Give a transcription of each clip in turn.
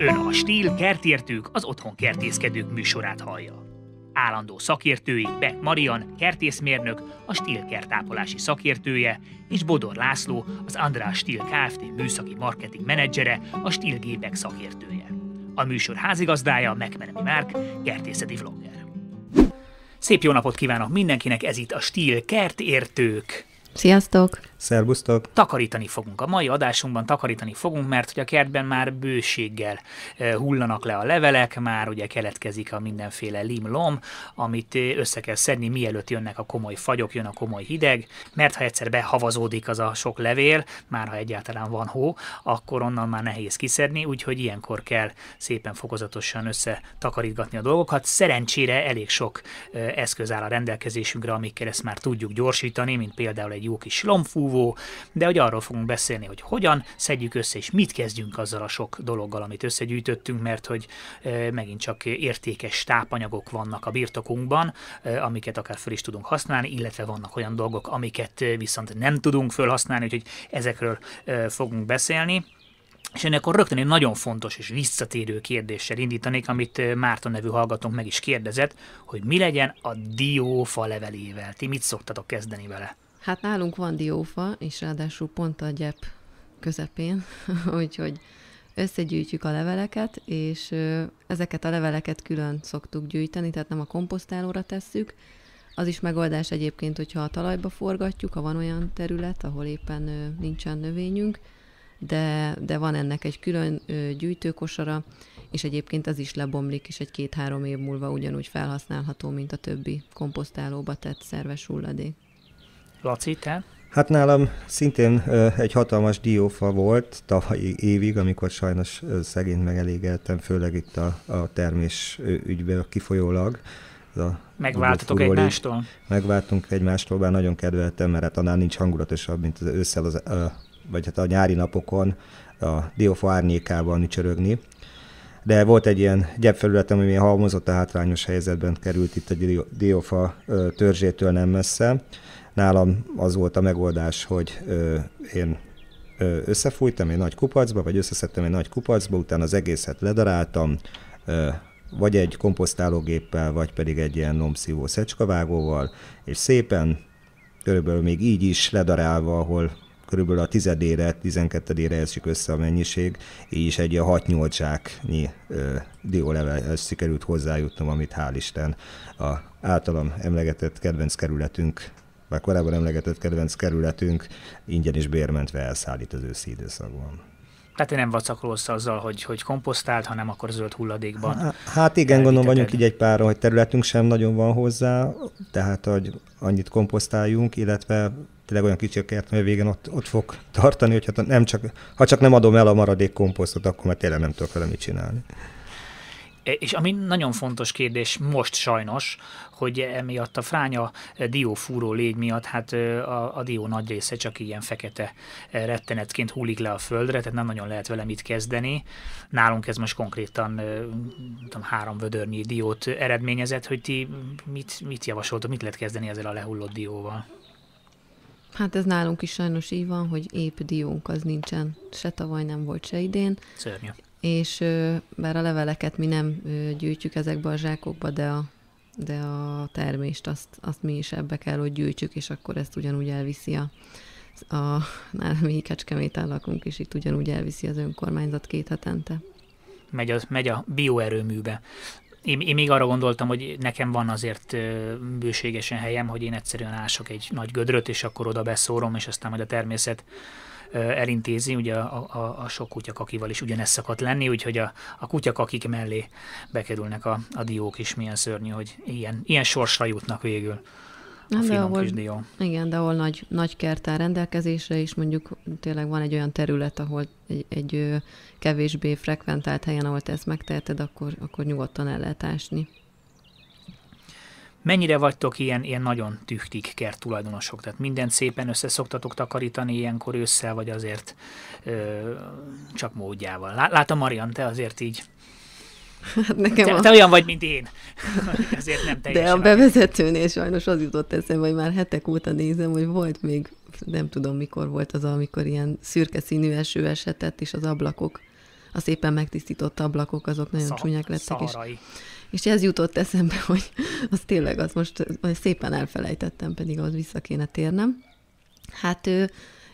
Ön a Stíl Kertértők az Otthon Kertészkedők műsorát hallja. Állandó szakértői Beck Marian, kertészmérnök, a Stíl kertápolási szakértője, és Bodor László, az András Stíl Kft. műszaki marketing menedzsere, a Stíl gépek szakértője. A műsor házigazdája Megmenemi Márk, kertészeti vlogger. Szép jó napot kívánok mindenkinek, ez itt a Stíl Kertértők. Sziasztok! Szerbusztok! Takarítani fogunk. A mai adásunkban takarítani fogunk, mert hogy a kertben már bőséggel e, hullanak le a levelek, már ugye keletkezik a mindenféle limlom, amit e, össze kell szedni, mielőtt jönnek a komoly fagyok, jön a komoly hideg, mert ha egyszer behavazódik az a sok levél, már ha egyáltalán van hó, akkor onnan már nehéz kiszedni, úgyhogy ilyenkor kell szépen fokozatosan összetakarítgatni a dolgokat. Szerencsére elég sok e, eszköz áll a rendelkezésünkre, amikkel ezt már tudjuk gyorsítani, mint például egy jó kis lomfú, búvó, de hogy arról fogunk beszélni, hogy hogyan szedjük össze, és mit kezdjünk azzal a sok dologgal, amit összegyűjtöttünk, mert hogy e, megint csak értékes tápanyagok vannak a birtokunkban, e, amiket akár fel is tudunk használni, illetve vannak olyan dolgok, amiket e, viszont nem tudunk felhasználni, úgyhogy ezekről fogunk beszélni. És én akkor rögtön egy nagyon fontos és visszatérő kérdéssel indítanék, amit Márton nevű hallgatónk meg is kérdezett, hogy mi legyen a diófa levelével. Ti mit szoktatok kezdeni vele? Hát nálunk van diófa, és ráadásul pont a gyep közepén, úgyhogy összegyűjtjük a leveleket, és ezeket a leveleket külön szoktuk gyűjteni, tehát nem a komposztálóra tesszük. Az is megoldás egyébként, hogyha a talajba forgatjuk, ha van olyan terület, ahol éppen nincsen növényünk, de, de van ennek egy külön gyűjtőkosara, és egyébként az is lebomlik, és egy két-három év múlva ugyanúgy felhasználható, mint a többi komposztálóba tett szerves hulladék. Laci, te? Hát nálam szintén egy hatalmas diófa volt tavalyi évig, amikor sajnos szegény megelégeltem, főleg itt a, a termés ügyből kifolyólag. Ez a Megváltatok egymástól? Megváltunk egymástól, bár nagyon kedveltem, mert hát annál nincs hangulatosabb, mint az ősszel, az, vagy hát a nyári napokon a diófa árnyékában csörögni. de volt egy ilyen gyepfelületem, ami halmozott a hátrányos helyzetben került itt a diófa törzsétől nem messze, Nálam az volt a megoldás, hogy ö, én ö, összefújtam egy nagy kupacba, vagy összeszedtem egy nagy kupacba, utána az egészet ledaráltam, ö, vagy egy komposztálógéppel, vagy pedig egy ilyen lomszívó szecskavágóval, és szépen, körülbelül még így is ledarálva, ahol körülbelül a tizedére, tizenkettedére esik össze a mennyiség, így is egy a 6-8 zsáknyi diólevelhez sikerült hozzájutnom, amit hál' Isten a általam emlegetett kedvenc kerületünk már korábban emlegetett kedvenc kerületünk ingyen és bérmentve elszállít az őszi időszakban. Tehát én nem vacakolsz azzal, hogy, hogy komposztált, hanem akkor zöld hulladékban. Hát igen, gondolom vagyunk így egy pár, hogy területünk sem nagyon van hozzá, tehát hogy annyit komposztáljunk, illetve tényleg olyan kicsi a kert, hogy végén ott, ott fog tartani, hogyha hát nem csak, ha csak nem adom el a maradék komposztot, akkor már tényleg nem tudok vele mit csinálni. E, és ami nagyon fontos kérdés most sajnos, hogy emiatt a fránya diófúró légy miatt, hát a, a dió nagy része csak ilyen fekete e, rettenetként hullik le a földre, tehát nem nagyon lehet vele mit kezdeni. Nálunk ez most konkrétan tudom, három vödörnyi diót eredményezett, hogy ti mit, mit javasoltok, mit lehet kezdeni ezzel a lehullott dióval? Hát ez nálunk is sajnos így van, hogy épp diónk az nincsen, se tavaly nem volt, se idén. Szörnyű és bár a leveleket mi nem gyűjtjük ezekbe a zsákokba, de a, de a termést azt, azt mi is ebbe kell, hogy gyűjtsük, és akkor ezt ugyanúgy elviszi a, a nálam így kecskeméten lakunk, és itt ugyanúgy elviszi az önkormányzat két hetente. Megy, az, megy a bioerőműbe. Én, én még arra gondoltam, hogy nekem van azért bőségesen helyem, hogy én egyszerűen ások egy nagy gödröt, és akkor oda beszórom, és aztán majd a természet elintézi, ugye a, a, a sok kutyakakival is ugyanezt szokott lenni, úgyhogy a, a kutyakakik mellé bekerülnek a, a diók is, milyen szörnyű, hogy ilyen, ilyen sorsra jutnak végül. a de ahol, Igen, de ahol nagy, nagy kert áll rendelkezésre, és mondjuk tényleg van egy olyan terület, ahol egy, egy kevésbé frekventált helyen, ahol te ezt megteheted, akkor, akkor nyugodtan el lehet ásni. Mennyire vagytok ilyen, ilyen nagyon tüchtik kert tulajdonosok? Tehát mindent szépen szoktatok takarítani ilyenkor ősszel, vagy azért ö, csak módjával? Látom, Marian, te azért így Hát nekem te, a... te olyan vagy, mint én. Ezért nem teljesen. De a bevezetőnél sajnos az jutott eszembe, hogy már hetek óta nézem, hogy volt még, nem tudom mikor volt az, amikor ilyen szürke színű eső esetett, és az ablakok, a szépen megtisztított ablakok, azok nagyon Szal- csúnyák lettek. Szalrai. És és ez jutott eszembe, hogy az tényleg az most szépen elfelejtettem, pedig az vissza kéne térnem. Hát ő,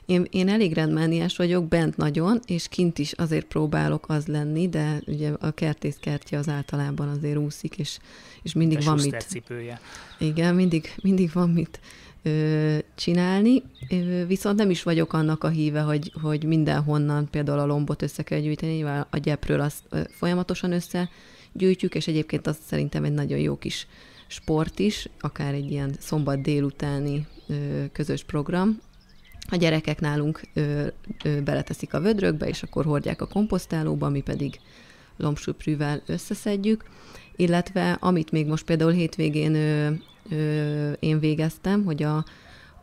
én, én elég rendmániás vagyok, bent nagyon, és kint is azért próbálok az lenni, de ugye a kertész kertje az általában azért úszik, és, és mindig van mit... Cipője. Igen, mindig, mindig van mit csinálni, viszont nem is vagyok annak a híve, hogy, hogy mindenhonnan például a lombot össze kell gyűjteni, nyilván a gyepről azt folyamatosan össze gyűjtjük, és egyébként az szerintem egy nagyon jó kis sport is, akár egy ilyen szombat délutáni közös program. A gyerekek nálunk beleteszik a vödrökbe, és akkor hordják a komposztálóba, mi pedig lombsúprűvel összeszedjük, illetve amit még most például hétvégén ö, ö, én végeztem, hogy a,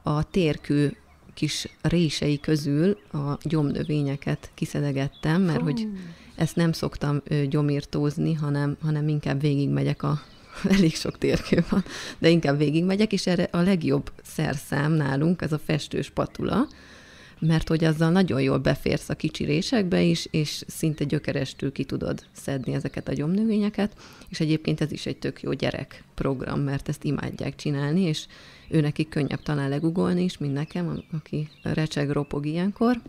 a térkő kis rései közül a gyomnövényeket kiszedegettem, mert hogy ezt nem szoktam gyomírtózni, hanem, hanem inkább végigmegyek a elég sok térkő van, de inkább végigmegyek, és erre a legjobb szerszám nálunk, ez a festős patula, mert hogy azzal nagyon jól beférsz a kicsi résekbe is, és szinte gyökerestül ki tudod szedni ezeket a gyomnövényeket, és egyébként ez is egy tök jó gyerek program, mert ezt imádják csinálni, és őnekik könnyebb talán legugolni is, mint nekem, aki recseg, ropog ilyenkor.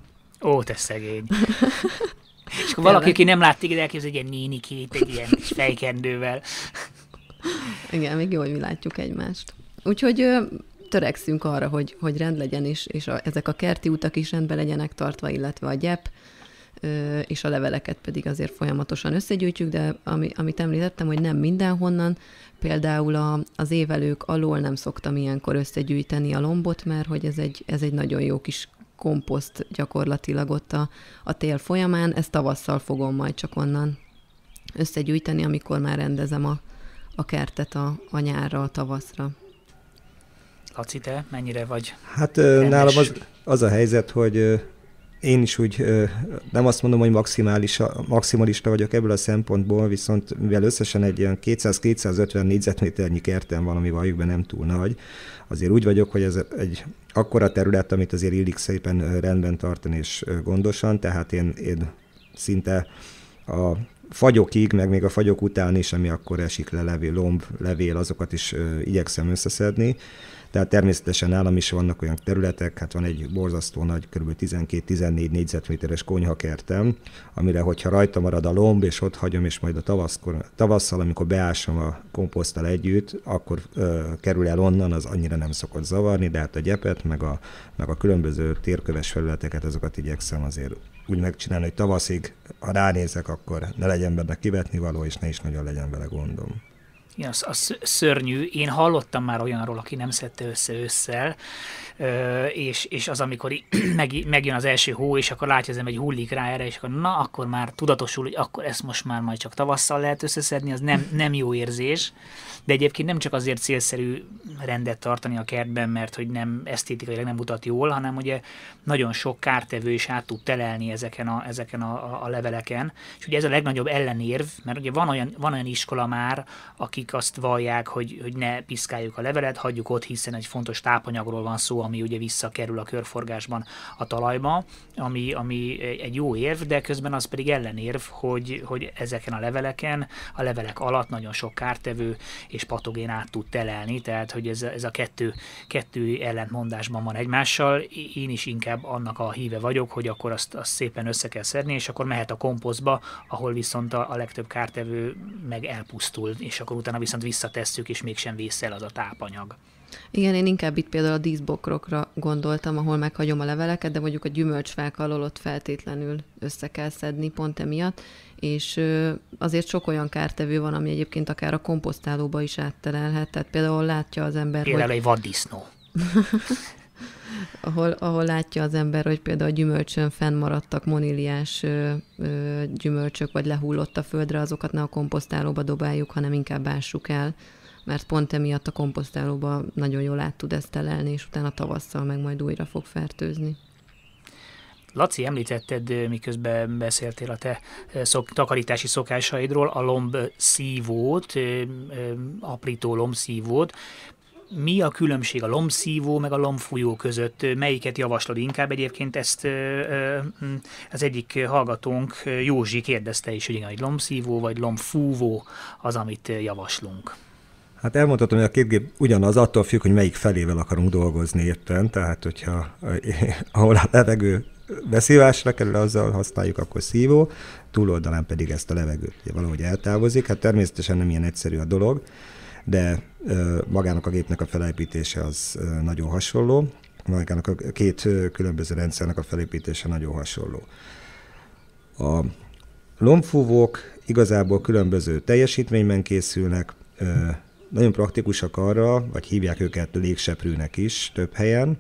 Ó, te szegény! És akkor valaki, aki nem látta, de elképzel egy ilyen kép, egy ilyen fejkendővel. Igen, még jó, hogy mi látjuk egymást. Úgyhogy törekszünk arra, hogy, hogy rend legyen, és, és a, ezek a kerti utak is rendben legyenek tartva, illetve a gyep, és a leveleket pedig azért folyamatosan összegyűjtjük, de ami, amit említettem, hogy nem mindenhonnan, például a, az évelők alól nem szoktam ilyenkor összegyűjteni a lombot, mert hogy ez egy, ez egy nagyon jó kis komposzt gyakorlatilag ott a, a tél folyamán, ezt tavasszal fogom majd csak onnan összegyűjteni, amikor már rendezem a, a kertet a, a nyárra, a tavaszra. Laci, te mennyire vagy? Hát nálam az, az a helyzet, hogy én is úgy nem azt mondom, hogy maximális, maximalista vagyok ebből a szempontból, viszont mivel összesen egy ilyen 200-250 négyzetméternyi kertem van, ami valljuk be nem túl nagy, azért úgy vagyok, hogy ez egy akkora terület, amit azért illik szépen rendben tartani és gondosan, tehát én, én szinte a fagyokig, meg még a fagyok után is, ami akkor esik le levél, lomb, levél, azokat is ö, igyekszem összeszedni. Tehát természetesen nálam is vannak olyan területek, hát van egy borzasztó nagy, kb. 12-14 négyzetméteres konyhakertem, amire hogyha rajta marad a lomb, és ott hagyom, és majd a tavaszkor, tavasszal, amikor beásom a komposzttal együtt, akkor ö, kerül el onnan, az annyira nem szokott zavarni, de hát a gyepet, meg a, meg a különböző térköves felületeket, azokat igyekszem azért úgy megcsinálni, hogy tavaszig, ha ránézek, akkor ne legyen benne kivetni való, és ne is nagyon legyen vele gondom. Igen, az, az szörnyű. Én hallottam már olyanról, aki nem szedte össze ősszel, és, és az, amikor meg, megjön az első hó, és akkor látja hogy egy hullik rá erre, és akkor na, akkor már tudatosul, hogy akkor ezt most már majd csak tavasszal lehet összeszedni, az nem, nem jó érzés. De egyébként nem csak azért célszerű rendet tartani a kertben, mert hogy nem esztétikailag nem mutat jól, hanem ugye nagyon sok kártevő is át tud telelni ezeken a, ezeken a, a leveleken. És ugye ez a legnagyobb ellenérv, mert ugye van olyan, van olyan iskola már, aki akik azt vallják, hogy, hogy ne piszkáljuk a levelet, hagyjuk ott, hiszen egy fontos tápanyagról van szó, ami ugye visszakerül a körforgásban a talajba, ami, ami egy jó érv, de közben az pedig ellenérv, hogy, hogy ezeken a leveleken, a levelek alatt nagyon sok kártevő és patogén át tud telelni, tehát hogy ez, ez a kettő, kettő ellentmondásban van egymással. Én is inkább annak a híve vagyok, hogy akkor azt, azt szépen össze kell szedni, és akkor mehet a komposztba, ahol viszont a, a legtöbb kártevő meg elpusztul, és akkor utána utána viszont visszatesszük, és mégsem vész el az a tápanyag. Igen, én inkább itt például a díszbokrokra gondoltam, ahol meghagyom a leveleket, de mondjuk a gyümölcsfák alól ott feltétlenül össze kell szedni pont emiatt, és azért sok olyan kártevő van, ami egyébként akár a komposztálóba is átterelhet, tehát például látja az ember, Például hogy... egy vaddisznó. ahol, ahol látja az ember, hogy például a gyümölcsön fennmaradtak moníliás gyümölcsök, vagy lehullott a földre, azokat ne a komposztálóba dobáljuk, hanem inkább ássuk el, mert pont emiatt a komposztálóba nagyon jól át tud ezt telelni, és utána tavasszal meg majd újra fog fertőzni. Laci, említetted, miközben beszéltél a te szok, takarítási szokásaidról, a lomb szívót, aprító lomb szívót mi a különbség a lomszívó meg a lomfújó között? Melyiket javaslod inkább? Egyébként ezt az egyik hallgatónk Józsi kérdezte is, hogy igen, hogy lomszívó vagy lomfúvó az, amit javaslunk. Hát elmondhatom, hogy a két gép ugyanaz, attól függ, hogy melyik felével akarunk dolgozni érten, tehát hogyha ahol a levegő beszívásra kerül, azzal használjuk akkor szívó, túloldalán pedig ezt a levegőt ugye valahogy eltávozik, hát természetesen nem ilyen egyszerű a dolog, de magának a gépnek a felépítése az nagyon hasonló, magának a két különböző rendszernek a felépítése nagyon hasonló. A lombfúvók igazából különböző teljesítményben készülnek, nagyon praktikusak arra, vagy hívják őket légseprűnek is több helyen,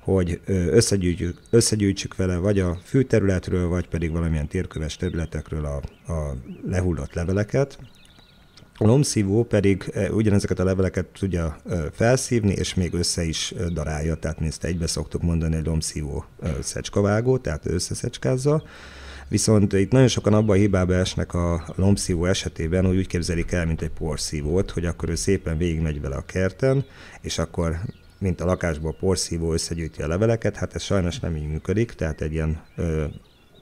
hogy összegyűjtjük, összegyűjtsük vele vagy a fűterületről, vagy pedig valamilyen térköves területekről a, a lehullott leveleket, a lombszívó pedig e, ugyanezeket a leveleket tudja e, felszívni, és még össze is e, darálja, tehát mi ezt egybe szoktuk mondani, egy lomszívó szecskavágó, tehát ő összeszecskázza. Viszont itt nagyon sokan abba a hibába esnek a lomszívó esetében, hogy úgy képzelik el, mint egy porszívót, hogy akkor ő szépen végigmegy vele a kerten, és akkor mint a lakásból porszívó összegyűjti a leveleket, hát ez sajnos nem így működik, tehát egy ilyen ö,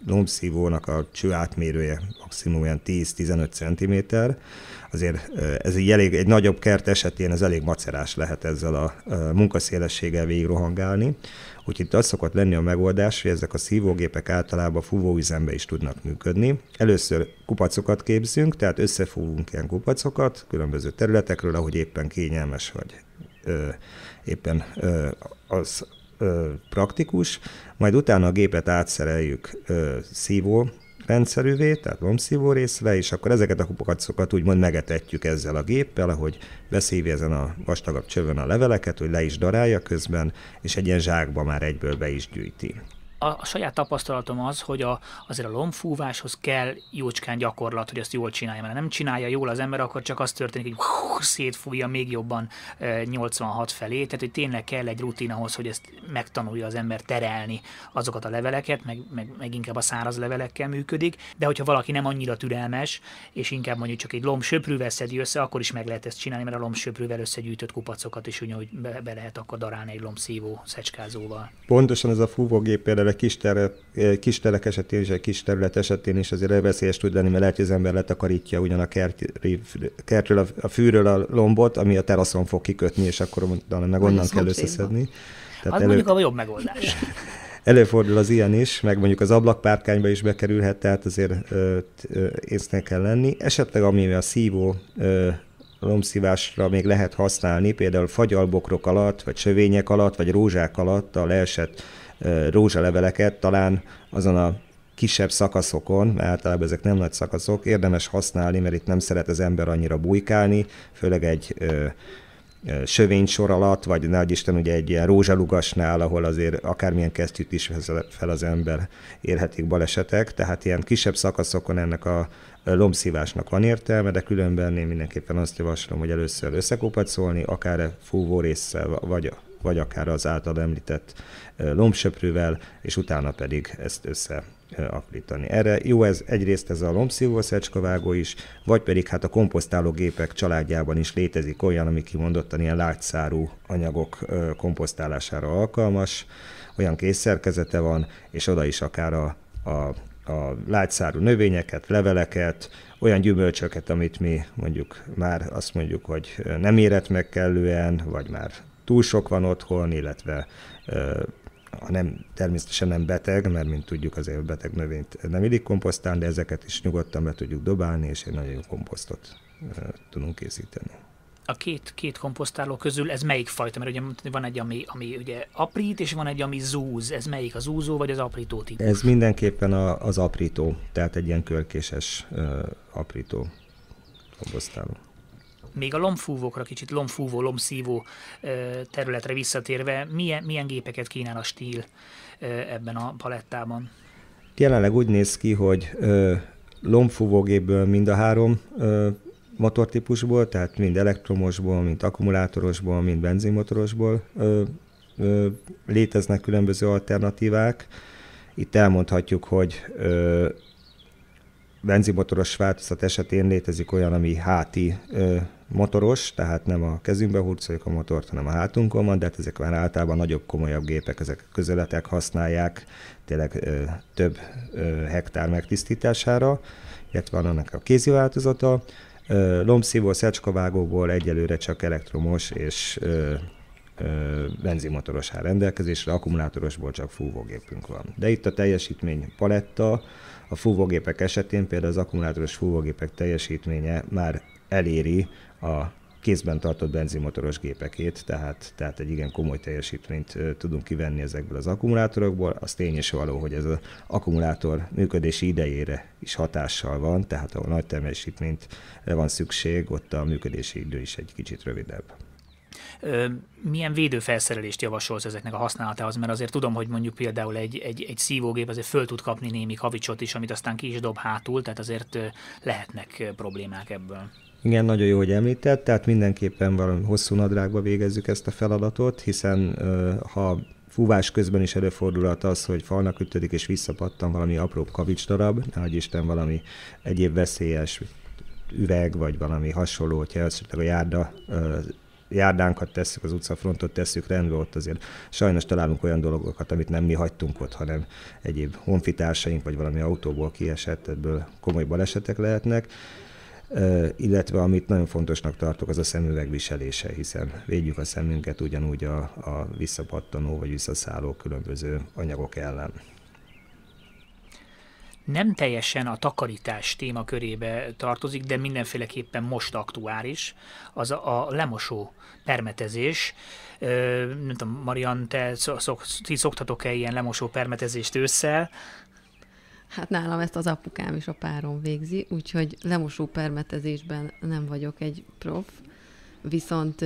lombszívónak a cső átmérője maximum olyan 10-15 cm, azért ez egy, elég, egy nagyobb kert esetén ez elég macerás lehet ezzel a munkaszélességgel végigrohangálni. Úgyhogy itt az szokott lenni a megoldás, hogy ezek a szívógépek általában fúvóüzembe is tudnak működni. Először kupacokat képzünk, tehát összefúvunk ilyen kupacokat különböző területekről, ahogy éppen kényelmes vagy ö, éppen ö, az ö, praktikus, majd utána a gépet átszereljük ö, szívó rendszerűvé, tehát lombszívó részre, és akkor ezeket a kupakacokat úgymond megetetjük ezzel a géppel, ahogy beszívja ezen a vastagabb csövön a leveleket, hogy le is darálja közben, és egy ilyen zsákba már egyből be is gyűjti a, a saját tapasztalatom az, hogy a, azért a lombfúváshoz kell jócskán gyakorlat, hogy ezt jól csinálja, mert ha nem csinálja jól az ember, akkor csak az történik, hogy hú, szétfújja még jobban 86 felé, tehát hogy tényleg kell egy rutin ahhoz, hogy ezt megtanulja az ember terelni azokat a leveleket, meg, meg, meg inkább a száraz levelekkel működik, de hogyha valaki nem annyira türelmes, és inkább mondjuk csak egy lomsöprűvel szedi össze, akkor is meg lehet ezt csinálni, mert a lomsöprűvel összegyűjtött kupacokat is úgy, hogy be, be lehet akkor darálni egy lomszívó szecskázóval. Pontosan ez a fúvógép például egy kis, ter- eh, kis telek esetén és egy kis terület esetén is azért veszélyes tud lenni, mert lehet, hogy az ember letakarítja ugyan a kertri, kertről, a fűről a lombot, ami a teraszon fog kikötni, és akkor mondaná, meg onnan kell összeszedni. Tehát elő... mondjuk a jobb megoldás. Előfordul az ilyen is, meg mondjuk az ablakpárkányba is bekerülhet, tehát azért ö, ö, észnek kell lenni. Esetleg ami a szívó ö, lomszívásra még lehet használni, például fagyalbokrok alatt, vagy sövények alatt, vagy rózsák alatt a leesett rózsaleveleket talán azon a kisebb szakaszokon, mert általában ezek nem nagy szakaszok, érdemes használni, mert itt nem szeret az ember annyira bujkálni, főleg egy ö, sor alatt, vagy nagy Isten ugye egy ilyen rózsalugasnál, ahol azért akármilyen kesztyűt is fel az ember érhetik balesetek, tehát ilyen kisebb szakaszokon ennek a lombszívásnak van értelme, de különben én mindenképpen azt javaslom, hogy először összekopacolni, akár fúvó résszel, vagy vagy akár az által említett lombsöprővel, és utána pedig ezt össze aprítani. Erre jó ez egyrészt ez a szecskavágó is, vagy pedig hát a gépek családjában is létezik olyan, ami kimondottan ilyen látszárú anyagok komposztálására alkalmas, olyan készszerkezete van, és oda is akár a, a a látszárú növényeket, leveleket, olyan gyümölcsöket, amit mi mondjuk már azt mondjuk, hogy nem érett meg kellően, vagy már túl sok van otthon, illetve ha nem, természetesen nem beteg, mert mint tudjuk, azért beteg növényt nem illik komposztán, de ezeket is nyugodtan be tudjuk dobálni, és egy nagyon jó komposztot tudunk készíteni a két, két komposztáló közül ez melyik fajta? Mert ugye van egy, ami, ami ugye aprít, és van egy, ami zúz. Ez melyik, az zúzó vagy az aprító típus? Ez mindenképpen a, az aprító, tehát egy ilyen körkéses aprító komposztáló. Még a lomfúvókra, kicsit lomfúvó, lomszívó területre visszatérve, milyen, milyen gépeket kínál a stíl ebben a palettában? Jelenleg úgy néz ki, hogy lomfúvógépből mind a három motortípusból, tehát mind elektromosból, mind akkumulátorosból, mind benzinmotorosból léteznek különböző alternatívák. Itt elmondhatjuk, hogy benzimotoros változat esetén létezik olyan, ami háti ö, motoros, tehát nem a kezünkbe hurcoljuk a motort, hanem a hátunkon van, de hát ezek már általában nagyobb, komolyabb gépek, ezek a közeletek használják tényleg ö, több ö, hektár megtisztítására, illetve van annak a kézi változata. Ö, lombszívó, szecskavágóból egyelőre csak elektromos és ö, benzimotoros áll rendelkezésre, akkumulátorosból csak fúvógépünk van. De itt a teljesítmény paletta, a fúvógépek esetén például az akkumulátoros fúvógépek teljesítménye már eléri a kézben tartott benzinmotoros gépekét, tehát, tehát egy igen komoly teljesítményt tudunk kivenni ezekből az akkumulátorokból. Az tény és való, hogy ez az akkumulátor működési idejére is hatással van, tehát ahol nagy teljesítményt van szükség, ott a működési idő is egy kicsit rövidebb. Milyen védőfelszerelést javasolsz ezeknek a használatához? Mert azért tudom, hogy mondjuk például egy, egy, egy szívógép azért föl tud kapni némi kavicsot is, amit aztán ki is dob hátul, tehát azért lehetnek problémák ebből. Igen, nagyon jó, hogy említett, tehát mindenképpen valami hosszú nadrágba végezzük ezt a feladatot, hiszen ha fúvás közben is előfordulhat az, hogy falnak ütödik és visszapattan valami apró kavics darab, nehogy Isten valami egyéb veszélyes üveg, vagy valami hasonló, hogyha esetleg a járda járdánkat tesszük, az utcafrontot tesszük, rendben ott azért sajnos találunk olyan dolgokat, amit nem mi hagytunk ott, hanem egyéb honfitársaink, vagy valami autóból kiesett, ebből komoly balesetek lehetnek illetve amit nagyon fontosnak tartok, az a szemüveg viselése, hiszen védjük a szemünket ugyanúgy a, a visszapattanó vagy visszaszálló különböző anyagok ellen nem teljesen a takarítás témakörébe tartozik, de mindenféleképpen most aktuális, az a, a lemosó permetezés. Ö, nem tudom, Marian, te szok, ti szoktatok-e ilyen lemosó permetezést ősszel? Hát nálam ezt az apukám és a párom végzi, úgyhogy lemosó permetezésben nem vagyok egy prof Viszont,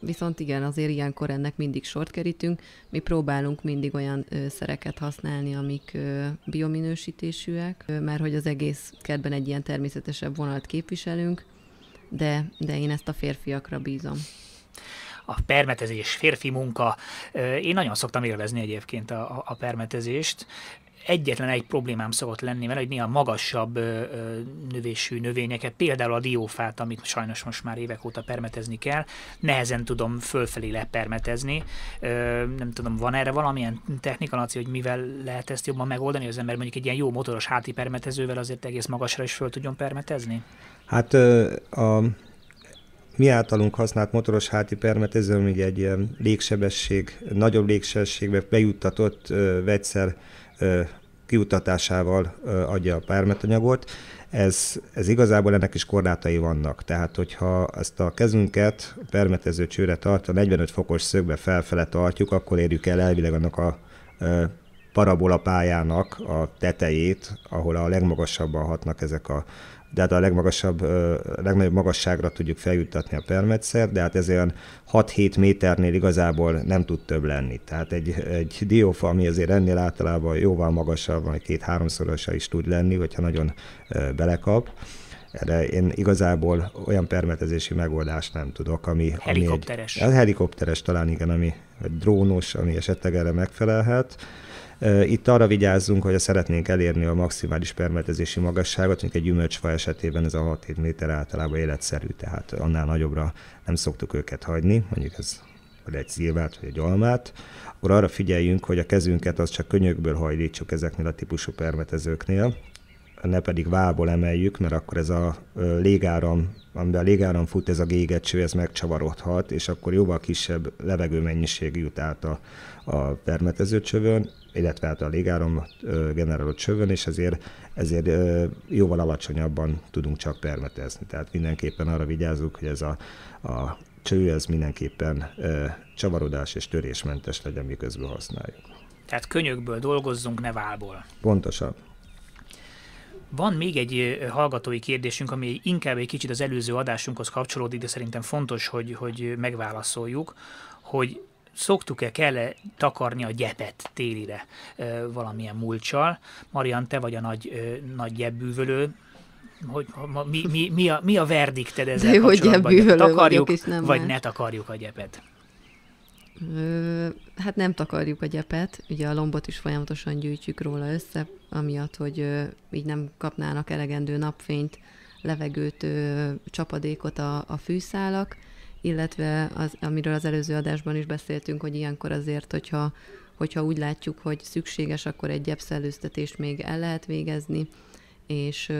viszont igen, azért ilyenkor ennek mindig sort kerítünk. Mi próbálunk mindig olyan szereket használni, amik biominősítésűek, mert hogy az egész kertben egy ilyen természetesebb vonalat képviselünk, de, de én ezt a férfiakra bízom a permetezés, férfi munka. Én nagyon szoktam élvezni egyébként a, a permetezést egyetlen egy problémám szokott lenni mert hogy néha magasabb növésű növényeket, például a diófát, amit sajnos most már évek óta permetezni kell, nehezen tudom fölfelé lepermetezni. nem tudom, van erre valamilyen technika, Laci, hogy mivel lehet ezt jobban megoldani, az ember mondjuk egy ilyen jó motoros háti permetezővel azért egész magasra is föl tudjon permetezni? Hát a mi általunk használt motoros háti permetező még egy ilyen légsebesség, nagyobb légsebességbe bejuttatott vegyszer kiutatásával adja a pármetanyagot. Ez, ez igazából ennek is korlátai vannak. Tehát, hogyha ezt a kezünket permetező csőre tartva 45 fokos szögbe felfele tartjuk, akkor érjük el elvileg annak a parabola pályának a tetejét, ahol a legmagasabban hatnak ezek a de hát a legmagasabb, a legnagyobb magasságra tudjuk feljuttatni a permetszer, de hát ez olyan 6-7 méternél igazából nem tud több lenni. Tehát egy, egy diófa, ami azért ennél általában jóval magasabb, vagy két-háromszorosa is tud lenni, hogyha nagyon belekap. Erre én igazából olyan permetezési megoldást nem tudok, ami... Helikopteres. Ami egy, helikopteres talán igen, ami drónos, ami esetleg erre megfelelhet itt arra vigyázzunk, hogy szeretnénk elérni a maximális permetezési magasságot, mint egy gyümölcsfa esetében ez a 6 méter általában életszerű, tehát annál nagyobbra nem szoktuk őket hagyni, mondjuk ez vagy egy szilvát, vagy egy almát, akkor arra figyeljünk, hogy a kezünket az csak könyökből hajlítsuk ezeknél a típusú permetezőknél, ne pedig vából emeljük, mert akkor ez a légáram, amiben a légáram fut, ez a gégecső, ez megcsavarodhat, és akkor jóval kisebb levegőmennyiség jut át a, a permetező csövön, illetve hát a légáram generáló csövön, és ezért, ezért jóval alacsonyabban tudunk csak permetezni. Tehát mindenképpen arra vigyázzuk, hogy ez a, a cső ez mindenképpen csavarodás és törésmentes legyen, miközben használjuk. Tehát könyökből dolgozzunk, ne válból. Pontosan. Van még egy hallgatói kérdésünk, ami inkább egy kicsit az előző adásunkhoz kapcsolódik, de szerintem fontos, hogy, hogy megválaszoljuk, hogy szoktuk-e, kell-e takarni a gyepet télire valamilyen mulcsal? Marian, te vagy a nagy, nagy gyebbűvölő, hogy mi, mi, mi, a, mi a verdikted ezzel De kapcsolatban? Hogy takarjuk, és nem vagy más. ne takarjuk a gyepet? Hát nem takarjuk a gyepet, ugye a lombot is folyamatosan gyűjtjük róla össze, amiatt, hogy így nem kapnának elegendő napfényt, levegőt, csapadékot a, a fűszálak, illetve az, amiről az előző adásban is beszéltünk, hogy ilyenkor azért, hogyha, hogyha úgy látjuk, hogy szükséges, akkor egy gyepszelőztetést még el lehet végezni, és,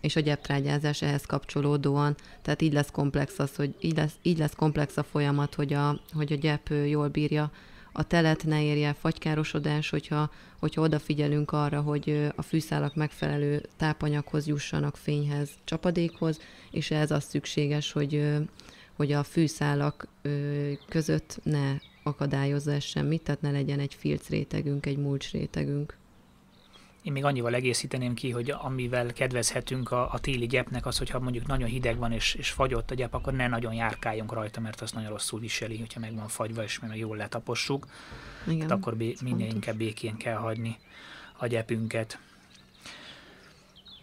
és a gyeptrágyázás ehhez kapcsolódóan, tehát így lesz komplex az, hogy így lesz, így lesz komplex a folyamat, hogy a, hogy a gyep jól bírja a telet ne érje fagykárosodás, hogyha, hogyha odafigyelünk arra, hogy a fűszálak megfelelő tápanyaghoz jussanak, fényhez, csapadékhoz, és ez az szükséges, hogy, hogy a fűszálak között ne akadályozza ez semmit, tehát ne legyen egy filc rétegünk, egy mulcs rétegünk. Én még annyival egészíteném ki, hogy amivel kedvezhetünk a, a téli gyepnek, az, hogyha mondjuk nagyon hideg van és, és fagyott a gyep, akkor ne nagyon járkáljunk rajta, mert azt nagyon rosszul viseli, hogyha meg van fagyva, és mi jól letapossuk. Igen, hát akkor bé- minél inkább békén kell hagyni a gyepünket.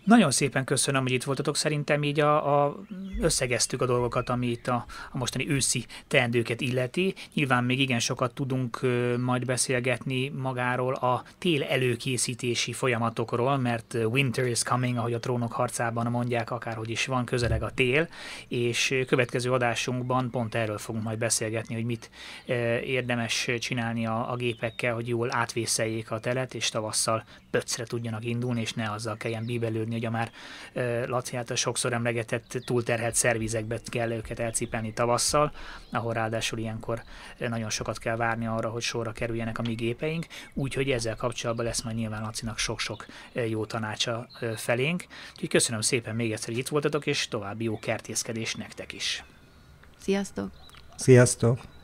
Nagyon szépen köszönöm, hogy itt voltatok. Szerintem így a, a összegeztük a dolgokat, ami itt a, a mostani őszi teendőket illeti. Nyilván még igen sokat tudunk ö, majd beszélgetni magáról a tél előkészítési folyamatokról, mert winter is coming, ahogy a trónok harcában mondják, akárhogy is van, közeleg a tél, és következő adásunkban pont erről fogunk majd beszélgetni, hogy mit ö, érdemes csinálni a, a gépekkel, hogy jól átvészeljék a telet, és tavasszal pöcre tudjanak indulni, és ne azzal kelljen bíbelődni, működni, ugye már Laci által sokszor emlegetett túlterhelt szervizekbe kell őket elcipelni tavasszal, ahol ráadásul ilyenkor nagyon sokat kell várni arra, hogy sorra kerüljenek a mi gépeink, úgyhogy ezzel kapcsolatban lesz majd nyilván Lacinak sok-sok jó tanácsa felénk. Úgyhogy köszönöm szépen még egyszer, hogy itt voltatok, és további jó kertészkedés nektek is. Sziasztok! Sziasztok!